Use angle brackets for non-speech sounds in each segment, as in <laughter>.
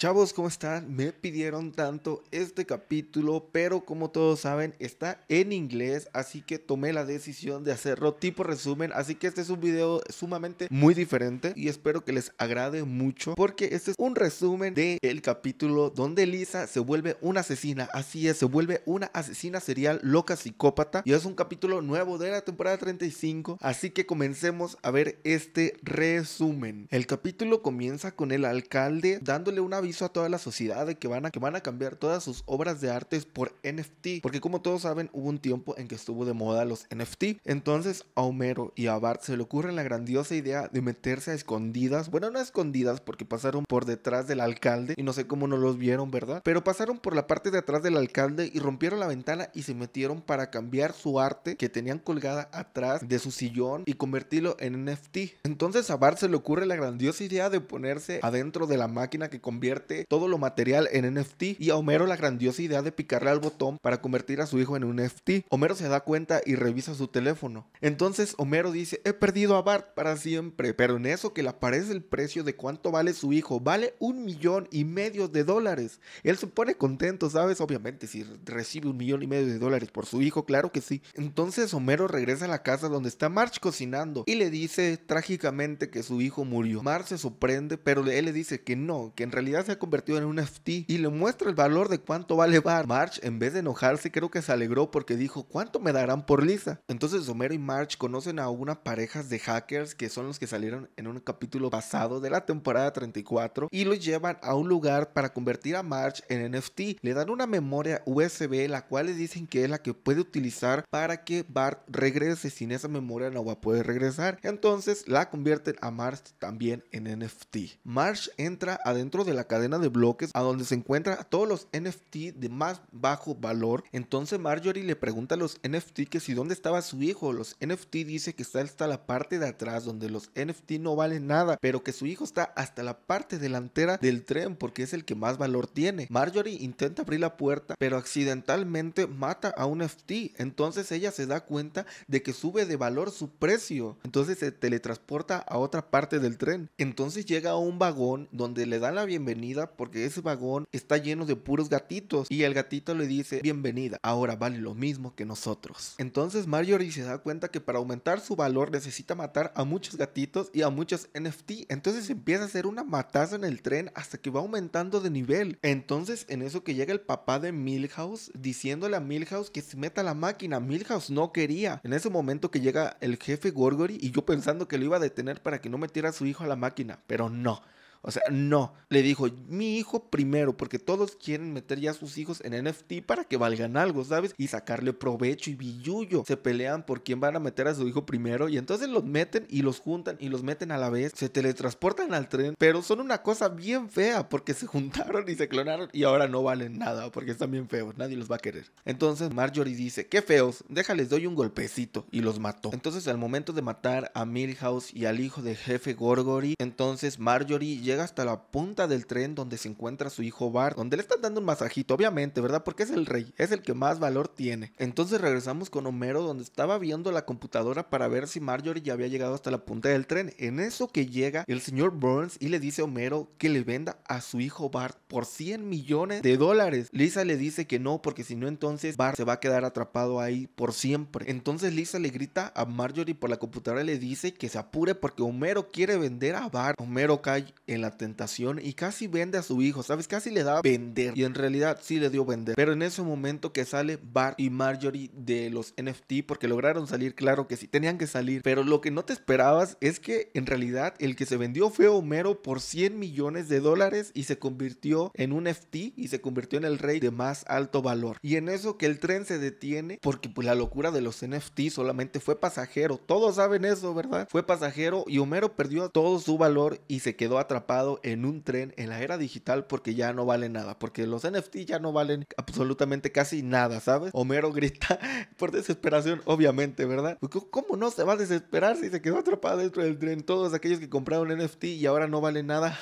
Chavos, ¿cómo están? Me pidieron tanto este capítulo, pero como todos saben, está en inglés, así que tomé la decisión de hacerlo tipo resumen, así que este es un video sumamente muy diferente y espero que les agrade mucho porque este es un resumen del capítulo donde Lisa se vuelve una asesina, así es, se vuelve una asesina serial loca psicópata y es un capítulo nuevo de la temporada 35, así que comencemos a ver este resumen. El capítulo comienza con el alcalde dándole una Hizo a toda la sociedad de que van a, que van a cambiar todas sus obras de artes por NFT, porque como todos saben, hubo un tiempo en que estuvo de moda los NFT. Entonces a Homero y a Bart se le ocurre la grandiosa idea de meterse a escondidas, bueno, no a escondidas porque pasaron por detrás del alcalde y no sé cómo no los vieron, ¿verdad? Pero pasaron por la parte de atrás del alcalde y rompieron la ventana y se metieron para cambiar su arte que tenían colgada atrás de su sillón y convertirlo en NFT. Entonces a Bart se le ocurre la grandiosa idea de ponerse adentro de la máquina que convierte todo lo material en NFT y a Homero la grandiosa idea de picarle al botón para convertir a su hijo en un NFT. Homero se da cuenta y revisa su teléfono. Entonces Homero dice, he perdido a Bart para siempre, pero en eso que le aparece el precio de cuánto vale su hijo, vale un millón y medio de dólares. Él se pone contento, ¿sabes? Obviamente, si recibe un millón y medio de dólares por su hijo, claro que sí. Entonces Homero regresa a la casa donde está March cocinando y le dice trágicamente que su hijo murió. Marge se sorprende, pero él le dice que no, que en realidad se ha convertido en un NFT y le muestra el valor de cuánto vale Bart. March, en vez de enojarse, creo que se alegró porque dijo, ¿cuánto me darán por Lisa? Entonces Homero y March conocen a una parejas de hackers que son los que salieron en un capítulo pasado de la temporada 34 y los llevan a un lugar para convertir a March en NFT. Le dan una memoria USB la cual le dicen que es la que puede utilizar para que Bart regrese. Sin esa memoria no va a poder regresar. Entonces la convierten a March también en NFT. March entra adentro de la cadena de bloques a donde se encuentra todos los NFT de más bajo valor. Entonces Marjorie le pregunta a los NFT que si dónde estaba su hijo. Los NFT dice que está hasta la parte de atrás donde los NFT no valen nada, pero que su hijo está hasta la parte delantera del tren porque es el que más valor tiene. Marjorie intenta abrir la puerta, pero accidentalmente mata a un NFT. Entonces ella se da cuenta de que sube de valor su precio. Entonces se teletransporta a otra parte del tren. Entonces llega a un vagón donde le dan la bienvenida porque ese vagón está lleno de puros gatitos y el gatito le dice bienvenida, ahora vale lo mismo que nosotros. Entonces Marjorie se da cuenta que para aumentar su valor necesita matar a muchos gatitos y a muchos NFT, entonces empieza a hacer una mataza en el tren hasta que va aumentando de nivel. Entonces en eso que llega el papá de Milhouse diciéndole a Milhouse que se meta a la máquina, Milhouse no quería. En ese momento que llega el jefe Gorgory y yo pensando que lo iba a detener para que no metiera a su hijo a la máquina, pero no. O sea, no. Le dijo, mi hijo primero, porque todos quieren meter ya a sus hijos en NFT para que valgan algo, ¿sabes? Y sacarle provecho y billuyo. Se pelean por quién van a meter a su hijo primero y entonces los meten y los juntan y los meten a la vez. Se teletransportan al tren, pero son una cosa bien fea porque se <laughs> juntaron y se clonaron y ahora no valen nada porque están bien feos. Nadie los va a querer. Entonces Marjorie dice, qué feos, déjales, doy un golpecito y los mató. Entonces al momento de matar a Milhouse y al hijo de jefe Gorgory, entonces Marjorie ya llega hasta la punta del tren donde se encuentra su hijo Bart, donde le están dando un masajito, obviamente, ¿verdad? Porque es el rey, es el que más valor tiene. Entonces regresamos con Homero donde estaba viendo la computadora para ver si Marjorie ya había llegado hasta la punta del tren. En eso que llega el señor Burns y le dice a Homero que le venda a su hijo Bart por 100 millones de dólares. Lisa le dice que no, porque si no entonces Bart se va a quedar atrapado ahí por siempre. Entonces Lisa le grita a Marjorie por la computadora y le dice que se apure porque Homero quiere vender a Bart. Homero cae en la tentación y casi vende a su hijo, ¿sabes? Casi le da vender y en realidad sí le dio vender. Pero en ese momento que sale Bart y Marjorie de los NFT porque lograron salir, claro que sí, tenían que salir. Pero lo que no te esperabas es que en realidad el que se vendió fue Homero por 100 millones de dólares y se convirtió en un NFT y se convirtió en el rey de más alto valor. Y en eso que el tren se detiene porque pues la locura de los NFT solamente fue pasajero. Todos saben eso, ¿verdad? Fue pasajero y Homero perdió todo su valor y se quedó atrapado en un tren en la era digital porque ya no vale nada, porque los NFT ya no valen absolutamente casi nada, ¿sabes? Homero <laughs> grita por desesperación, obviamente, ¿verdad? Pues, ¿Cómo no se va a desesperar si se quedó atrapado dentro del tren? Todos aquellos que compraron NFT y ahora no valen nada,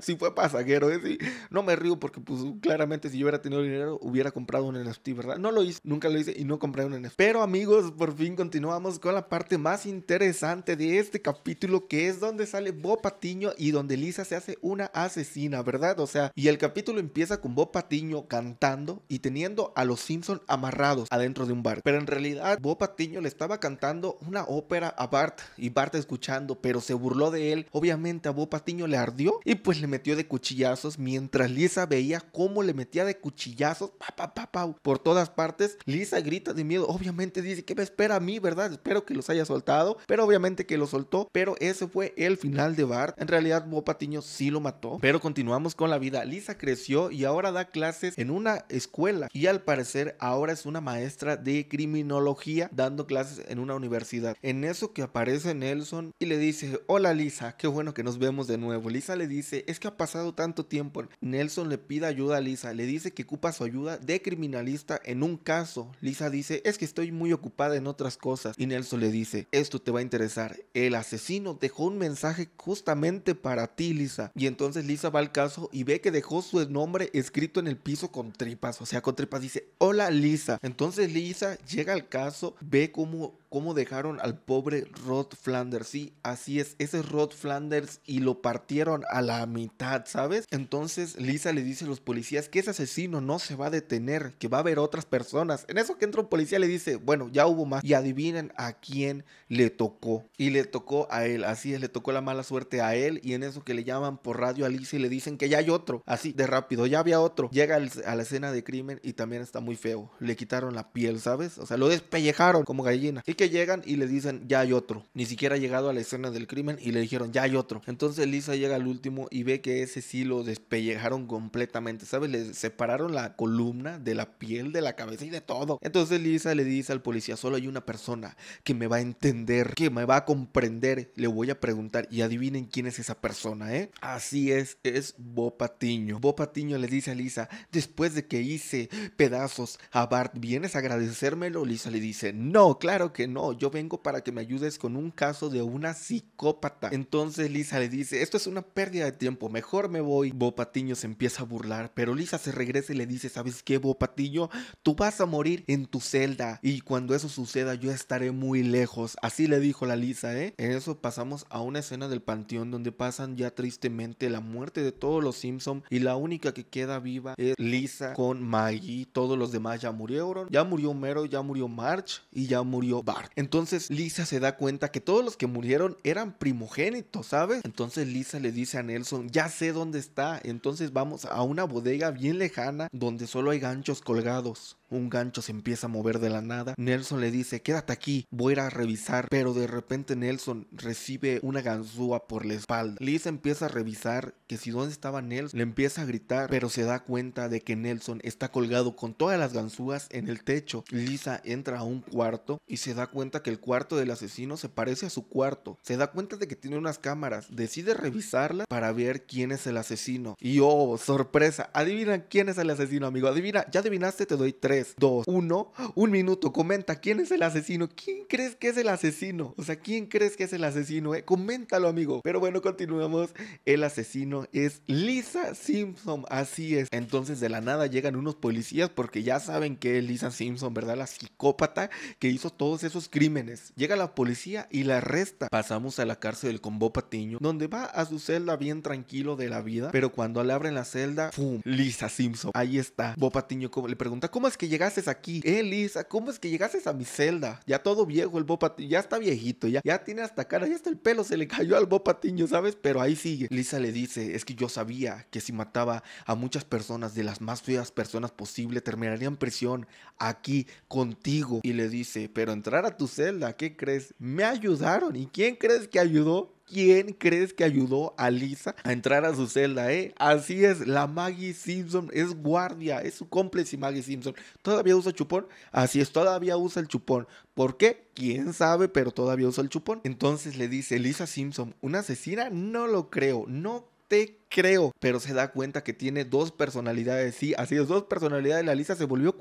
si <laughs> fue pasajero, es ¿eh? No me río porque pues claramente si yo hubiera tenido dinero hubiera comprado un NFT, ¿verdad? No lo hice, nunca lo hice y no compré un NFT. Pero amigos, por fin continuamos con la parte más interesante de este capítulo que es donde sale Bo Patiño y donde Lisa se hace una asesina, ¿verdad? O sea, y el capítulo empieza con Bob Patiño cantando y teniendo a los Simpson amarrados adentro de un bar. Pero en realidad Bob Patiño le estaba cantando una ópera a Bart y Bart escuchando, pero se burló de él. Obviamente a Bob Patiño le ardió y pues le metió de cuchillazos mientras Lisa veía cómo le metía de cuchillazos pa, por todas partes. Lisa grita de miedo, obviamente dice, que me espera a mí, verdad? Espero que los haya soltado, pero obviamente que lo soltó, pero ese fue el final de Bart. En realidad Bob Patiño si sí lo mató. Pero continuamos con la vida. Lisa creció y ahora da clases en una escuela y al parecer ahora es una maestra de criminología dando clases en una universidad. En eso que aparece Nelson y le dice, hola Lisa, qué bueno que nos vemos de nuevo. Lisa le dice, es que ha pasado tanto tiempo. Nelson le pide ayuda a Lisa, le dice que ocupa su ayuda de criminalista en un caso. Lisa dice, es que estoy muy ocupada en otras cosas. Y Nelson le dice, esto te va a interesar. El asesino dejó un mensaje justamente para ti, Lisa. Y entonces Lisa va al caso y ve que dejó su nombre escrito en el piso con tripas. O sea, con tripas dice, hola Lisa. Entonces Lisa llega al caso, ve cómo cómo dejaron al pobre Rod Flanders. Sí, así es, ese es Rod Flanders y lo partieron a la mitad, ¿sabes? Entonces Lisa le dice a los policías que ese asesino no se va a detener, que va a haber otras personas. En eso que entra un policía le dice, bueno, ya hubo más. Y adivinen a quién le tocó. Y le tocó a él, así es, le tocó la mala suerte a él. Y en eso que le llaman por radio a Lisa y le dicen que ya hay otro. Así, de rápido, ya había otro. Llega a la escena de crimen y también está muy feo. Le quitaron la piel, ¿sabes? O sea, lo despellejaron como gallina llegan y le dicen, ya hay otro. Ni siquiera ha llegado a la escena del crimen y le dijeron, ya hay otro. Entonces Lisa llega al último y ve que ese sí lo despellejaron completamente, ¿sabes? Le separaron la columna de la piel, de la cabeza y de todo. Entonces Lisa le dice al policía, solo hay una persona que me va a entender, que me va a comprender. Le voy a preguntar y adivinen quién es esa persona, ¿eh? Así es, es Bopatiño, Bopatiño le dice a Lisa, después de que hice pedazos a Bart, ¿vienes a agradecérmelo? Lisa le dice, no, claro que no, yo vengo para que me ayudes con un caso de una psicópata. Entonces Lisa le dice, esto es una pérdida de tiempo, mejor me voy. Bo se empieza a burlar, pero Lisa se regresa y le dice, ¿sabes qué, Bopatiño, Tú vas a morir en tu celda y cuando eso suceda yo estaré muy lejos. Así le dijo la Lisa, ¿eh? En eso pasamos a una escena del panteón donde pasan ya tristemente la muerte de todos los Simpson y la única que queda viva es Lisa con Maggie. Todos los demás ya murieron. Ya murió Mero, ya murió March y ya murió Bart. Entonces Lisa se da cuenta que todos los que murieron eran primogénitos, ¿sabes? Entonces Lisa le dice a Nelson, ya sé dónde está, entonces vamos a una bodega bien lejana donde solo hay ganchos colgados. Un gancho se empieza a mover de la nada. Nelson le dice, quédate aquí, voy a ir a revisar. Pero de repente Nelson recibe una ganzúa por la espalda. Lisa empieza a revisar que si dónde estaba Nelson, le empieza a gritar, pero se da cuenta de que Nelson está colgado con todas las ganzúas en el techo. Lisa entra a un cuarto y se da cuenta que el cuarto del asesino se parece a su cuarto. Se da cuenta de que tiene unas cámaras, decide revisarlas para ver quién es el asesino. Y oh, sorpresa, adivina quién es el asesino, amigo. Adivina, ya adivinaste, te doy tres. Dos, 2, 1, un minuto, comenta quién es el asesino, quién crees que es el asesino, o sea, quién crees que es el asesino, eh, coméntalo amigo. Pero bueno, continuamos, el asesino es Lisa Simpson, así es. Entonces de la nada llegan unos policías porque ya saben que es Lisa Simpson, ¿verdad? La psicópata que hizo todos esos crímenes. Llega la policía y la arresta. Pasamos a la cárcel del Combo Patiño, donde va a su celda bien tranquilo de la vida, pero cuando le abren la celda, ¡fum! Lisa Simpson, ahí está. Bopatiño Patiño le pregunta, ¿cómo es que llegases aquí? Eh, Lisa, ¿cómo es que llegases a mi celda? Ya todo viejo el Bopatiño ya está viejito, ya, ya tiene hasta cara, ya hasta el pelo se le cayó al Bopatiño, ¿sabes? Pero ahí sigue. Lisa le dice, es que yo sabía que si mataba a muchas personas, de las más feas personas posible, terminaría en prisión aquí contigo. Y le dice, pero entrar a tu celda, ¿qué crees? Me ayudaron. ¿Y quién crees que ayudó? quién crees que ayudó a Lisa a entrar a su celda, ¿eh? Así es, la Maggie Simpson es guardia, es su cómplice Maggie Simpson. ¿Todavía usa chupón? Así es, todavía usa el chupón. ¿Por qué? ¿Quién sabe? Pero todavía usa el chupón. Entonces le dice, Lisa Simpson, ¿una asesina? No lo creo, no te creo. Pero se da cuenta que tiene dos personalidades, sí, así es, dos personalidades. La Lisa se volvió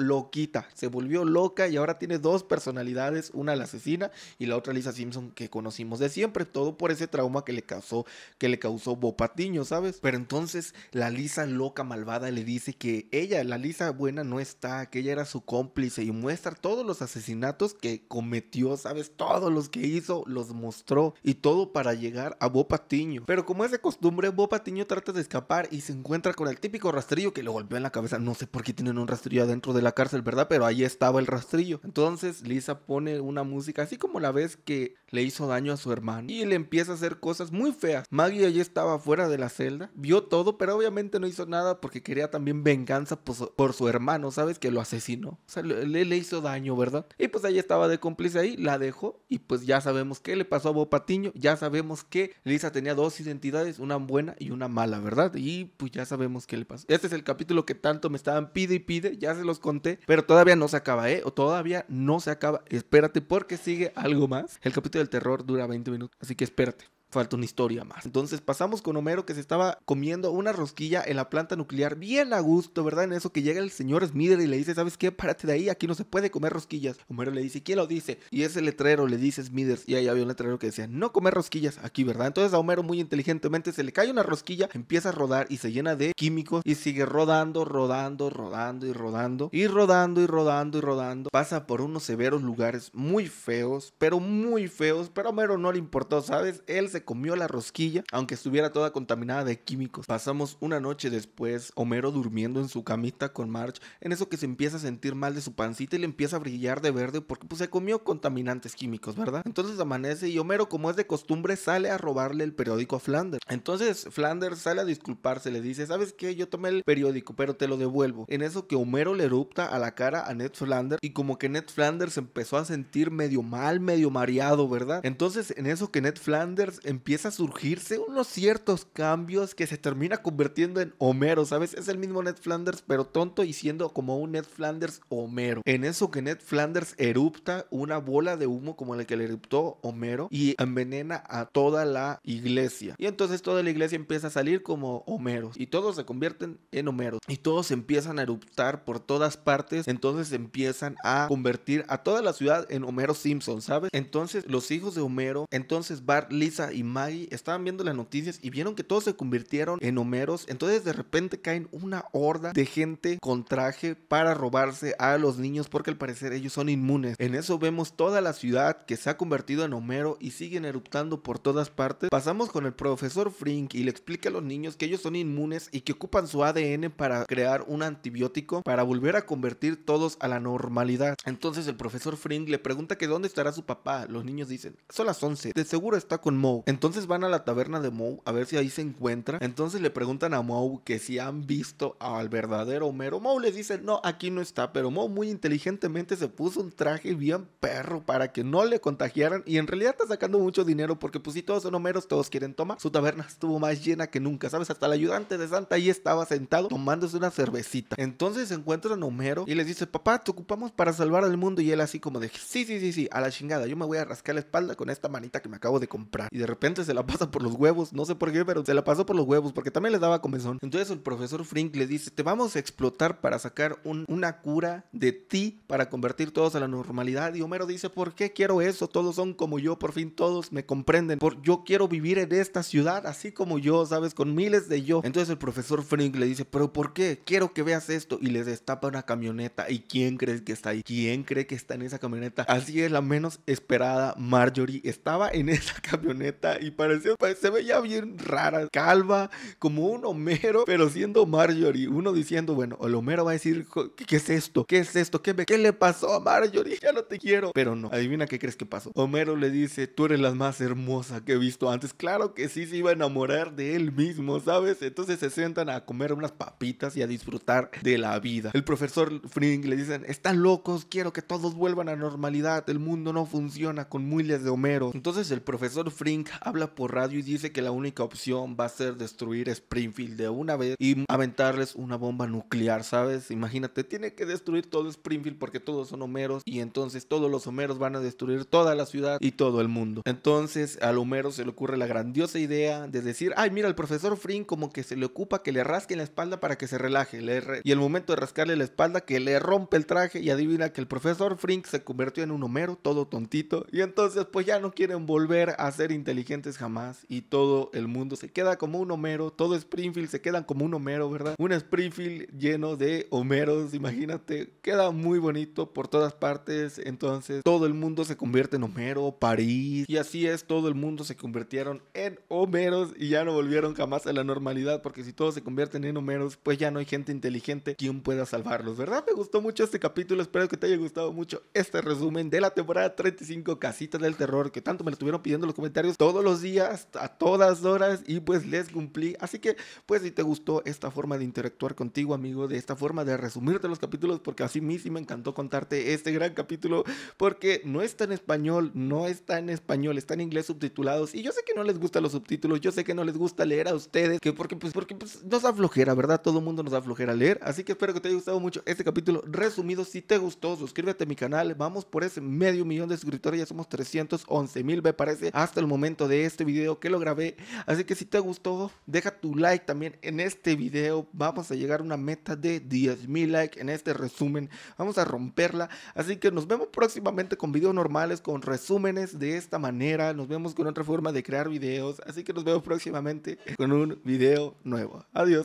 loquita, se volvió loca y ahora tiene dos personalidades, una la asesina y la otra Lisa Simpson que conocimos de siempre, todo por ese trauma que le causó, que le causó Bo Patiño, ¿sabes? Pero entonces la Lisa loca malvada le dice que ella, la Lisa buena no está, que ella era su cómplice y muestra todos los asesinatos que cometió, ¿sabes? Todos los que hizo, los mostró y todo para llegar a Bo Patiño. Pero como es de costumbre, Bo Patiño trata de escapar y se encuentra con el típico rastrillo que le golpeó en la cabeza, no sé por qué tienen un rastrillo adentro de la cárcel, ¿verdad? Pero ahí estaba el rastrillo. Entonces Lisa pone una música así como la vez que le hizo daño a su hermano y le empieza a hacer cosas muy feas. Maggie allí estaba fuera de la celda, vio todo, pero obviamente no hizo nada porque quería también venganza por su, hermano, ¿sabes? Que lo asesinó. O sea, le, le, hizo daño, ¿verdad? Y pues ahí estaba de cómplice ahí, la dejó y pues ya sabemos qué le pasó a Bo Patiño, ya sabemos que Lisa tenía dos identidades, una buena y una mala, ¿verdad? Y pues ya sabemos qué le pasó. Este es el capítulo que tanto me estaban pide y pide, ya se los conté pero todavía no se acaba, ¿eh? O todavía no se acaba. Espérate porque sigue algo más. El capítulo del terror dura 20 minutos, así que espérate falta una historia más. Entonces pasamos con Homero que se estaba comiendo una rosquilla en la planta nuclear bien a gusto, ¿verdad? En eso que llega el señor Smither y le dice, ¿sabes qué? Párate de ahí, aquí no se puede comer rosquillas. Homero le dice, ¿quién lo dice? Y ese letrero le dice Smithers y ahí había un letrero que decía, no comer rosquillas aquí, ¿verdad? Entonces a Homero muy inteligentemente se le cae una rosquilla, empieza a rodar y se llena de químicos y sigue rodando, rodando, rodando y rodando y rodando y rodando y rodando. Pasa por unos severos lugares muy feos, pero muy feos, pero a Homero no le importó, ¿sabes? Él se comió la rosquilla, aunque estuviera toda contaminada de químicos. Pasamos una noche después, Homero durmiendo en su camita con Marge, en eso que se empieza a sentir mal de su pancita y le empieza a brillar de verde porque pues, se comió contaminantes químicos, ¿verdad? Entonces amanece y Homero, como es de costumbre, sale a robarle el periódico a Flanders. Entonces Flanders sale a disculparse, le dice, ¿sabes qué? Yo tomé el periódico, pero te lo devuelvo. En eso que Homero le erupta a la cara a Ned Flanders y como que Ned Flanders empezó a sentir medio mal, medio mareado, ¿verdad? Entonces en eso que Ned Flanders empieza a surgirse unos ciertos cambios que se termina convirtiendo en Homero, ¿sabes? Es el mismo Ned Flanders, pero tonto y siendo como un Ned Flanders Homero. En eso que Ned Flanders erupta una bola de humo como la que le eruptó Homero y envenena a toda la iglesia. Y entonces toda la iglesia empieza a salir como Homeros y todos se convierten en Homeros y todos empiezan a eruptar por todas partes. Entonces empiezan a convertir a toda la ciudad en Homero Simpson, ¿sabes? Entonces los hijos de Homero, entonces Bart, Lisa y Maggie estaban viendo las noticias y vieron que todos se convirtieron en homeros. Entonces de repente caen una horda de gente con traje para robarse a los niños porque al parecer ellos son inmunes. En eso vemos toda la ciudad que se ha convertido en homero y siguen eruptando por todas partes. Pasamos con el profesor Frink y le explica a los niños que ellos son inmunes y que ocupan su ADN para crear un antibiótico para volver a convertir todos a la normalidad. Entonces el profesor Frink le pregunta que dónde estará su papá. Los niños dicen, son las 11, de seguro está con Mo. Entonces van a la taberna de Moe a ver si ahí se encuentra. Entonces le preguntan a Moe que si han visto al verdadero Homero. Moe les dice, no, aquí no está. Pero Moe muy inteligentemente se puso un traje bien perro para que no le contagiaran. Y en realidad está sacando mucho dinero porque pues si todos son Homeros, todos quieren tomar. Su taberna estuvo más llena que nunca, ¿sabes? Hasta el ayudante de Santa ahí estaba sentado tomándose una cervecita. Entonces se encuentran a Homero y les dice, papá, te ocupamos para salvar al mundo. Y él así como de, sí, sí, sí, sí, a la chingada. Yo me voy a rascar la espalda con esta manita que me acabo de comprar. Y de repente se la pasa por los huevos, no sé por qué, pero se la pasó por los huevos porque también les daba comezón. Entonces el profesor Frink le dice, te vamos a explotar para sacar una cura de ti para convertir todos a la normalidad. Y Homero dice, ¿por qué quiero eso? Todos son como yo, por fin todos me comprenden. Por, yo quiero vivir en esta ciudad así como yo, ¿sabes? Con miles de yo. Entonces el profesor Frink le dice, ¿pero por qué? Quiero que veas esto. Y les destapa una camioneta. ¿Y quién crees que está ahí? ¿Quién cree que está en esa camioneta? Así es, la menos esperada Marjorie estaba en esa <laughs> camioneta y parecía, se veía bien rara, calva, como un Homero, pero siendo Marjorie. Uno diciendo, bueno, el Homero va a decir, ¿qué, es esto? ¿Qué es esto? ¿Qué, ¿Qué le pasó a Marjorie? Ya no te quiero. Pero no, adivina qué crees que pasó. Homero le dice, tú eres la más hermosa que he visto antes. Claro que sí se iba a enamorar de él mismo, ¿sabes? Entonces se sientan a comer unas papitas y a disfrutar de la vida. El profesor Frink le dicen, están locos, quiero que todos vuelvan a normalidad, el mundo no funciona con muiles de Homero. Entonces el profesor Frink habla por radio y dice que la única opción va a ser destruir Springfield de una vez y aventarles una bomba nuclear, ¿sabes? Imagínate, tiene que destruir todo Springfield porque todos son homeros y entonces todos los homeros van a destruir toda la ciudad y todo el mundo. Entonces al homero se le ocurre la grandiosa idea de decir, ay mira, el profesor Frink como que se le ocupa que le rasquen la espalda para que se relaje. y el momento de rascarle la espalda que le rompe el traje y adivina que el profesor Frink se convirtió en un homero todo tontito y entonces pues ya no quieren volver a ser inteligentes inteligentes jamás y todo el mundo se queda como un Homero, todo Springfield se queda como un Homero, ¿verdad? Un Springfield lleno de Homeros, imagínate, queda muy bonito por todas partes, entonces todo el mundo se convierte en Homero, París, y así es, todo el mundo se convirtieron en Homeros y ya no volvieron jamás a la normalidad, porque si todos se convierten en Homeros, pues ya no hay gente inteligente quien pueda salvarlos, ¿verdad? Me gustó mucho este capítulo, espero que te haya gustado mucho este resumen de la temporada 35 Casitas del Terror, que tanto me lo estuvieron pidiendo en los comentarios, todo todos los días, a todas horas y pues les cumplí. Así que pues si te gustó esta forma de interactuar contigo amigo, de esta forma de resumirte los capítulos, porque así mí sí me encantó contarte este gran capítulo, porque no está en español, no está en español, está en inglés subtitulados y yo sé que no les gustan los subtítulos, yo sé que no les gusta leer a ustedes, que porque pues porque pues, nos da flojera, ¿verdad? Todo el mundo nos da flojera leer, así que espero que te haya gustado mucho este capítulo resumido. Si te gustó, suscríbete a mi canal, vamos por ese medio millón de suscriptores, ya somos 311 mil, me parece, hasta el momento de este video que lo grabé. Así que si te gustó, deja tu like también en este video. Vamos a llegar a una meta de mil likes en este resumen. Vamos a romperla. Así que nos vemos próximamente con videos normales, con resúmenes de esta manera. Nos vemos con otra forma de crear videos. Así que nos vemos próximamente con un video nuevo. Adiós.